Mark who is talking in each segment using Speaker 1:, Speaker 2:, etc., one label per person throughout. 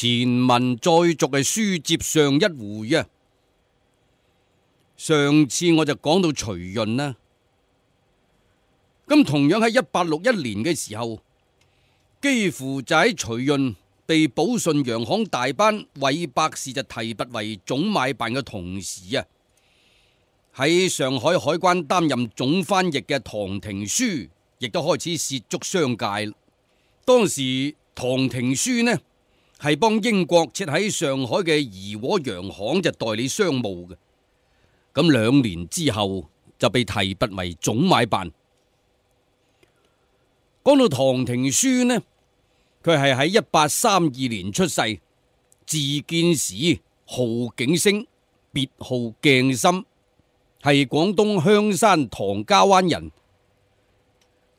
Speaker 1: 前文再续系书接上一回啊，上次我就讲到徐润啦，咁同样喺一八六一年嘅时候，几乎就喺徐润被保顺洋行大班韦百士就提拔为总买办嘅同时啊，喺上海海关担任总翻译嘅唐廷书亦都开始涉足商界。当时唐廷书呢？系帮英国设喺上海嘅怡和洋行就代理商务嘅，咁两年之后就被提拔为总买办。讲到唐廷枢呢，佢系喺一八三二年出世，自建史，号景星，别号镜心，系广东香山唐家湾人。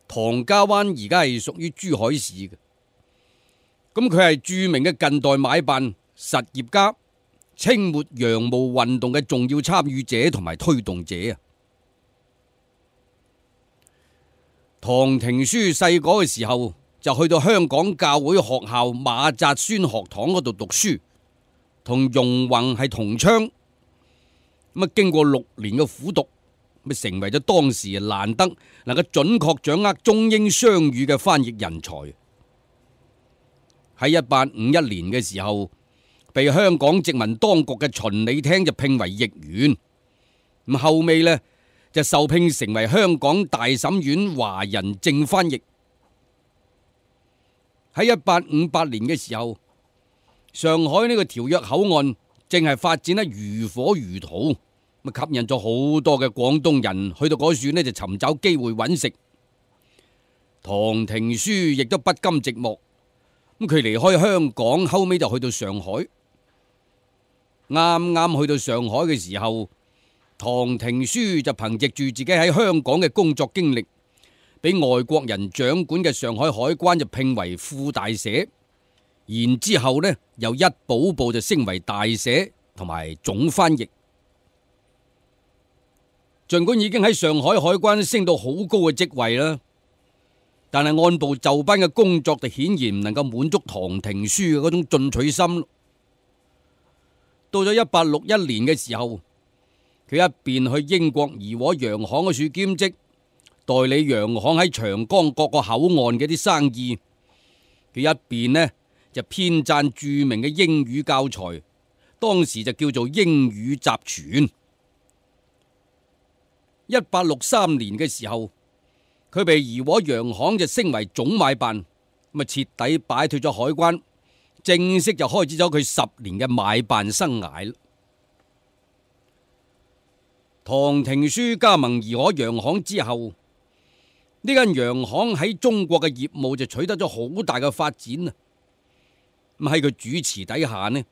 Speaker 1: 唐家湾而家系属于珠海市嘅。咁佢系著名嘅近代买办实业家，清末洋务运动嘅重要参与者同埋推动者啊！唐廷书细个嘅时候就去到香港教会学校马扎宣学堂嗰度读书，同容宏系同窗。咁啊，经过六年嘅苦读，咪成为咗当时难得能够准确掌握中英双语嘅翻译人才。喺一八五一年嘅时候，被香港殖民当局嘅巡理厅就聘为译员。咁后尾呢，就受聘成为香港大审院华人正翻译。喺一八五八年嘅时候，上海呢个条约口岸正系发展得如火如荼，咁吸引咗好多嘅广东人去到嗰处呢，就寻找机会揾食。唐廷书亦都不甘寂寞。咁佢离开香港，后尾就去到上海。啱啱去到上海嘅时候，唐廷书就凭借住自己喺香港嘅工作经历，俾外国人掌管嘅上海海关就聘为副大社，然之后呢又一步步就升为大社同埋总翻译。尽管已经喺上海海关升到好高嘅职位啦。但系按部就班嘅工作就显然唔能够满足唐廷枢嘅嗰种进取心。到咗一八六一年嘅时候，佢一边去英国怡和洋行嗰处兼职，代理洋行喺长江各个口岸嘅啲生意，佢一边呢就编撰著名嘅英语教材，当时就叫做《英语集全》。一八六三年嘅时候。佢被怡和洋行就升为总买办，咁啊彻底摆脱咗海关，正式就开始咗佢十年嘅买办生涯。唐廷枢加盟怡和洋行之后，呢间洋行喺中国嘅业务就取得咗好大嘅发展啊！咁喺佢主持底下呢，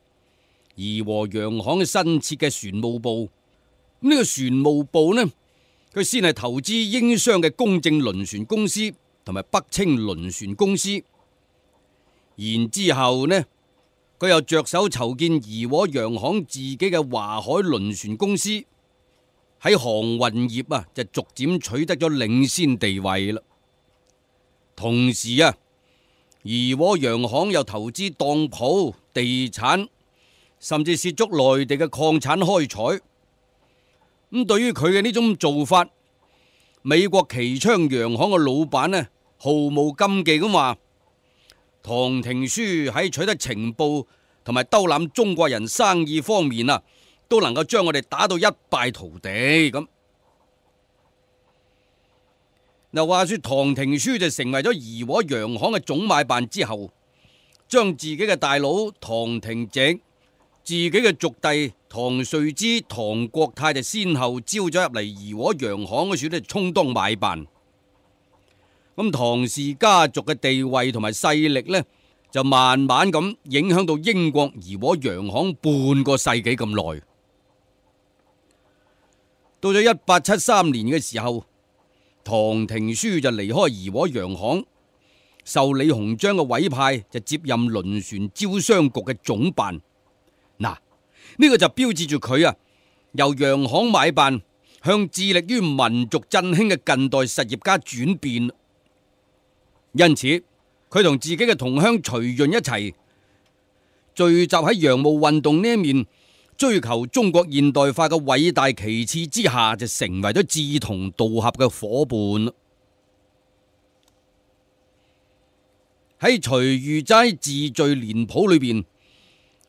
Speaker 1: 怡和洋行嘅新设嘅船务部，呢个船务部呢？佢先系投資英商嘅公正輪船公司同埋北清輪船公司，然之後呢，佢又着手籌建怡和洋行自己嘅華海輪船公司，喺航運業啊就逐漸取得咗領先地位啦。同時啊，怡和洋行又投資當鋪、地產，甚至涉足內地嘅礦產開採。咁对于佢嘅呢种做法，美国奇昌洋行嘅老板呢，毫无禁忌咁话：唐廷书喺取得情报同埋兜揽中国人生意方面啊，都能够将我哋打到一败涂地咁。嗱，话说唐廷书就成为咗怡和洋行嘅总买办之后，将自己嘅大佬唐廷植、自己嘅族弟。唐瑞之、唐国泰就先后招咗入嚟怡和洋行嗰处咧，充当买办。咁唐氏家族嘅地位同埋势力呢，就慢慢咁影响到英国怡和洋行半个世纪咁耐。到咗一八七三年嘅时候，唐廷枢就离开怡和洋行，受李鸿章嘅委派，就接任轮船招商局嘅总办。呢个就标志住佢啊，由洋行买办向致力于民族振兴嘅近代实业家转变。因此，佢同自己嘅同乡徐润一齐聚集喺洋务运动呢一面，追求中国现代化嘅伟大旗帜之下，就成为咗志同道合嘅伙伴喺徐裕斋自序年谱里边。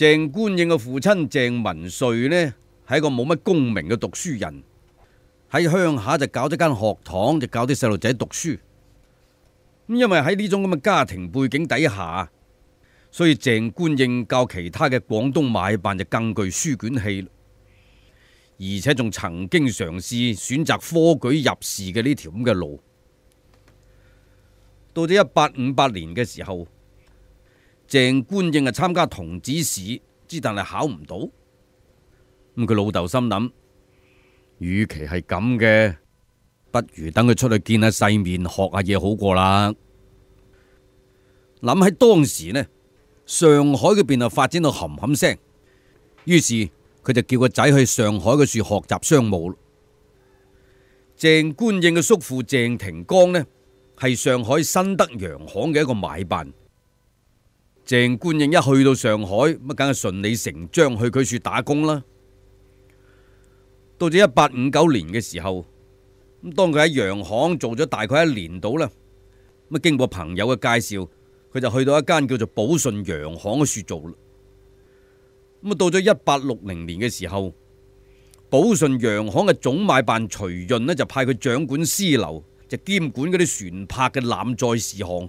Speaker 1: 郑官应嘅父亲郑文瑞呢，系一个冇乜功名嘅读书人，喺乡下就搞咗间学堂，就教啲细路仔读书。咁因为喺呢种咁嘅家庭背景底下，所以郑官应教其他嘅广东买办就更具书卷气，而且仲曾经尝试选择科举入市嘅呢条咁嘅路。到咗一八五八年嘅时候。郑官应系参加童子试，之但系考唔到。咁佢老豆心谂，与其系咁嘅，不如等佢出去见下世面，学下嘢好过啦。谂喺当时呢，上海嗰边啊发展到冚冚声，于是佢就叫个仔去上海嘅处学习商务。郑官应嘅叔父郑廷光呢，系上海新德洋行嘅一个买办。郑观应一去到上海，乜梗系顺理成章去佢处打工啦。到咗一八五九年嘅时候，咁当佢喺洋行做咗大概一年到啦，咁经过朋友嘅介绍，佢就去到一间叫做宝顺洋行嘅处做啦。咁啊，到咗一八六零年嘅时候，宝顺洋行嘅总买办徐润呢就派佢掌管私楼，就兼管嗰啲船泊嘅揽载事项。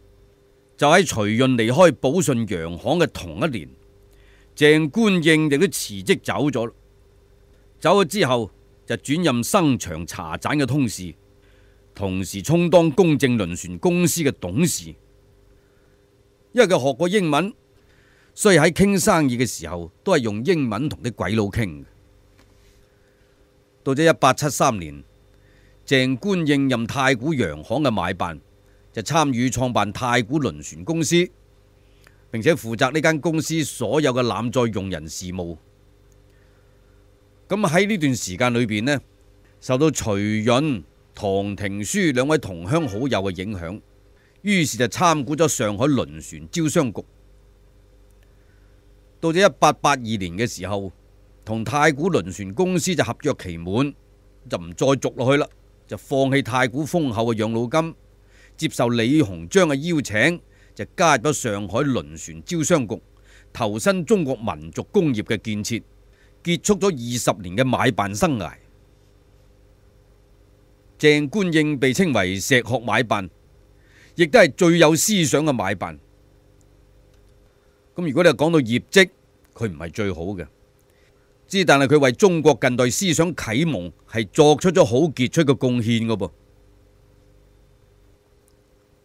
Speaker 1: 就喺徐润离开宝信洋行嘅同一年，郑观应亦都辞职走咗走咗之后就转任生长茶盏嘅通事，同时充当公正轮船公司嘅董事。因为佢学过英文，所以喺倾生意嘅时候都系用英文同啲鬼佬倾。到咗一八七三年，郑观应任太古洋行嘅买办。就參與創辦太古輪船公司，並且負責呢間公司所有嘅攬載用人事務。咁喺呢段時間裏边呢，受到徐潤、唐廷書兩位同鄉好友嘅影響，於是就參股咗上海輪船招商局。到咗一八八二年嘅時候，同太古輪船公司就合約期滿，就唔再續落去啦，就放棄太古丰厚嘅養老金。接受李鸿章嘅邀请，就加入咗上海轮船招商局，投身中国民族工业嘅建设，结束咗二十年嘅买办生涯。郑观应被称为石学买办，亦都系最有思想嘅买办。咁如果你讲到业绩，佢唔系最好嘅，之但系佢为中国近代思想启蒙系作出咗好杰出嘅贡献嘅噃。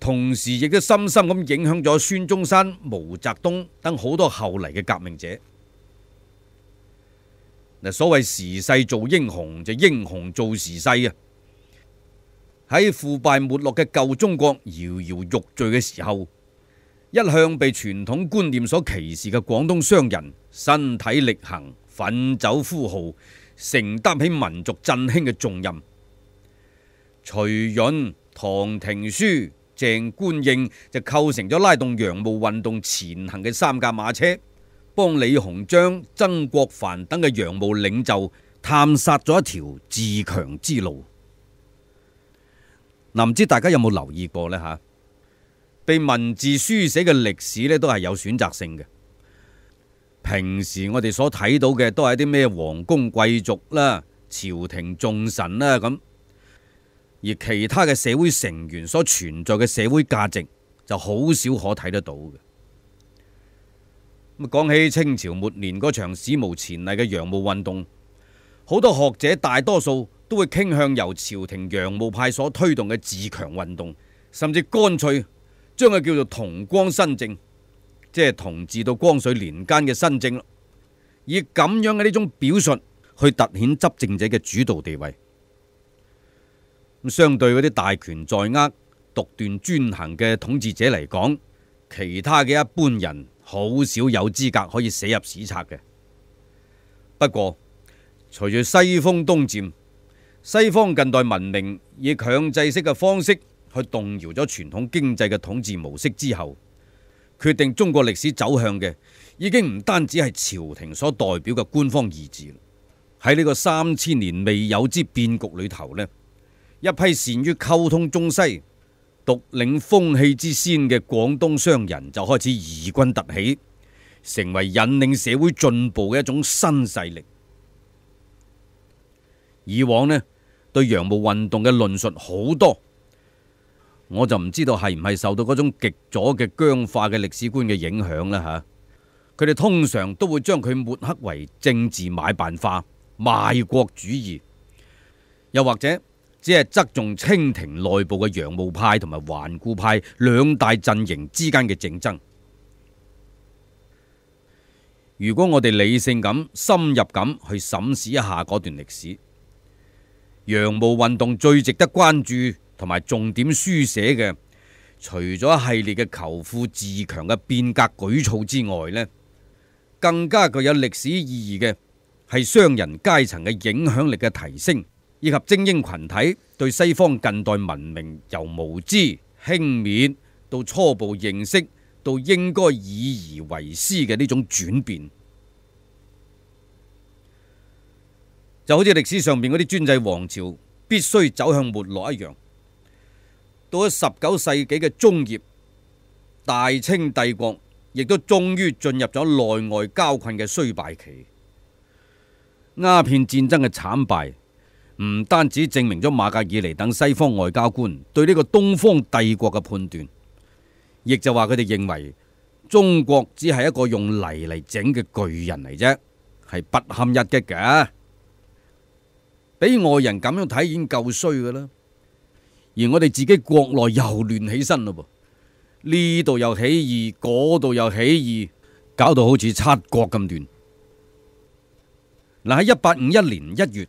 Speaker 1: 同时亦都深深咁影响咗孙中山、毛泽东等好多后嚟嘅革命者。嗱，所谓时势做英雄，就英雄做时势啊！喺腐败没落嘅旧中国摇摇欲坠嘅时候，一向被传统观念所歧视嘅广东商人，身体力行，奋走呼号，承担起民族振兴嘅重任。徐润、唐廷枢。郑观应就构成咗拉动洋务运动前行嘅三架马车，帮李鸿章、曾国藩等嘅洋务领袖探杀咗一条自强之路。嗱，唔知大家有冇留意过呢？吓，被文字书写嘅历史咧，都系有选择性嘅。平时我哋所睇到嘅都系啲咩皇宫贵族啦、朝廷重臣啦咁。而其他嘅社会成员所存在嘅社会价值就好少可睇得到嘅。咁讲起清朝末年嗰场史无前例嘅洋务运动，好多学者大多数都会倾向由朝廷洋务派所推动嘅自强运动，甚至干脆将佢叫做同光新政，即系同治到光绪年间嘅新政以咁样嘅呢种表述去凸显执政者嘅主导地位。咁相对嗰啲大权在握、独断专行嘅统治者嚟讲，其他嘅一般人好少有资格可以写入史册嘅。不过，随住西风东渐，西方近代文明以强制式嘅方式去动摇咗传统经济嘅统治模式之后，决定中国历史走向嘅已经唔单止系朝廷所代表嘅官方意志。喺呢个三千年未有之变局里头咧。一批善于沟通中西、独领风气之先嘅广东商人就开始异军突起，成为引领社会进步嘅一种新势力。以往呢对洋务运动嘅论述好多，我就唔知道系唔系受到嗰种极左嘅僵化嘅历史观嘅影响啦吓。佢哋通常都会将佢抹黑为政治买办化、卖国主义，又或者。只系侧重清廷内部嘅洋务派同埋顽固派两大阵营之间嘅竞争。如果我哋理性咁深入咁去审视一下嗰段历史，洋务运动最值得关注同埋重点书写嘅，除咗系列嘅求富自强嘅变革举措之外，呢更加具有历史意义嘅系商人阶层嘅影响力嘅提升。以及精英群体对西方近代文明由无知轻蔑到初步认识，到应该以而为师嘅呢种转变，就好似历史上面嗰啲专制王朝必须走向没落一样。到咗十九世纪嘅中叶，大清帝国亦都终于进入咗内外交困嘅衰败期，鸦片战争嘅惨败。唔单止证明咗马格尔尼等西方外交官对呢个东方帝国嘅判断，亦就话佢哋认为中国只系一个用泥嚟整嘅巨人嚟啫，系不堪一击嘅，俾外人咁样睇已经够衰噶啦。而我哋自己国内又乱起身咯，噃呢度又起义，嗰度又起义，搞到好似七国咁乱。嗱喺一八五一年一月。